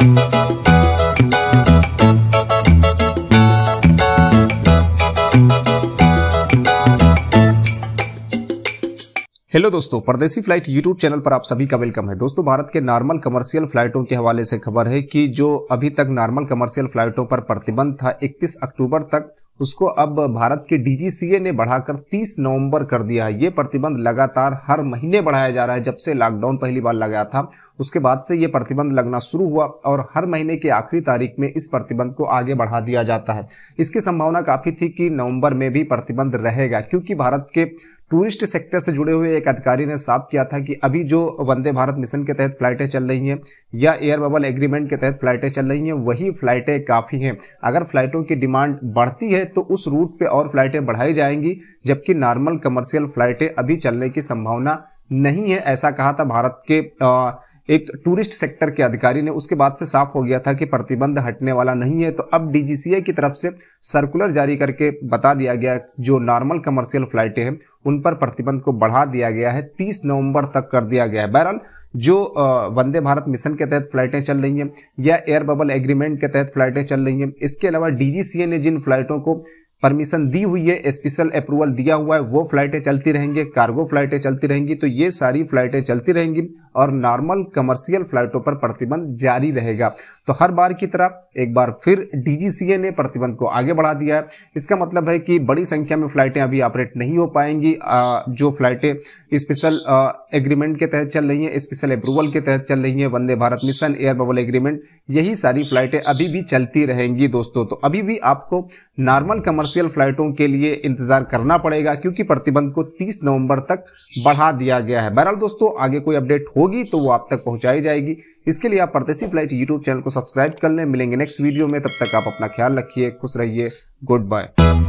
you. Hello दोस्तों परदेसी flight YouTube channel पर आप सभी का वेलकम है दोस्तों भारत के नॉर्मल कमर्शियल फ्लाइटों के हवाले से खबर है कि जो अभी तक नॉर्मल कमर्शियल फ्लाइटों पर प्रतिबंध था 31 अक्टूबर तक उसको अब भारत के डीजीसीए ने बढ़ाकर 30 नवंबर कर दिया है ये प्रतिबंध लगातार हर महीने बढ़ाया जा रहा है जब से लॉकडाउन पहली बार लगाया था उसके बाद से ये प्रतिबंध लगना शुरू हुआ और हर महीने के आखिरी तारीख में इस प्रतिबंध को आगे बढ़ा दिया जाता है इसकी संभावना काफ़ी थी कि नवंबर में भी प्रतिबंध रहेगा क्योंकि भारत के टूरिस्ट सेक्टर से जुड़े हुए एक अधिकारी ने साफ किया था कि अभी जो वंदे भारत मिशन के तहत फ्लाइटें चल रही हैं या एयर बबल एग्रीमेंट के तहत फ्लाइटें चल रही हैं वही फ्लाइटें काफ़ी हैं अगर फ्लाइटों की डिमांड बढ़ती है तो उस रूट पे और फ्लाइटें बढ़ाई जाएंगी जबकि नॉर्मल कमर्शियल फ्लाइटें अभी चलने की संभावना नहीं है ऐसा कहा था भारत के आ, एक टूरिस्ट सेक्टर के अधिकारी ने उसके बाद से साफ हो गया था कि प्रतिबंध हटने वाला नहीं है तो अब डीजीसीए की तरफ से सर्कुलर जारी करके बता दिया गया जो नॉर्मल कमर्शियल फ्लाइटें हैं उन पर प्रतिबंध को बढ़ा दिया गया है तीस नवंबर तक कर दिया गया है बहरहाल जो वंदे भारत मिशन के तहत फ्लाइटें चल रही हैं या एयर बबल एग्रीमेंट के तहत फ्लाइटें चल रही हैं इसके अलावा डीजीसीए ने जिन फ्लाइटों को परमिशन दी हुई है स्पेशल अप्रूवल दिया हुआ है वो फ्लाइटें चलती रहेंगी कार्गो फ्लाइटें चलती रहेंगी तो ये सारी फ्लाइटें चलती रहेंगी और नॉर्मल कमर्शियल फ्लाइटों पर प्रतिबंध जारी रहेगा तो हर बार की तरह एक बार फिर डीजीसीए ने प्रतिबंध को आगे बढ़ा दिया है इसका मतलब है कि बड़ी संख्या में फ्लाइटें अभी ऑपरेट नहीं हो पाएंगी जो फ्लाइटें स्पेशल एग्रीमेंट के तहत चल रही है स्पेशल अप्रूवल के तहत चल रही है Vande Bharat mission air bubble agreement यही सारी फ्लाइटें अभी भी चलती रहेंगी दोस्तों तो अभी भी आपको नॉर्मल कमर्शियल कमर्शियल फ्लाइटों के लिए इंतजार करना पड़ेगा क्योंकि प्रतिबंध को 30 नवंबर तक बढ़ा दिया गया है बहरहाल दोस्तों आगे कोई अपडेट होगी तो वो आप तक पहुंचाई जाएगी इसके लिए आप परदेसी फ्लाइट यूट्यूब चैनल को सब्सक्राइब कर लें मिलेंगे नेक्स्ट वीडियो में तब तक आप अपना ख्याल रखिए खुश रहिए गुड बाय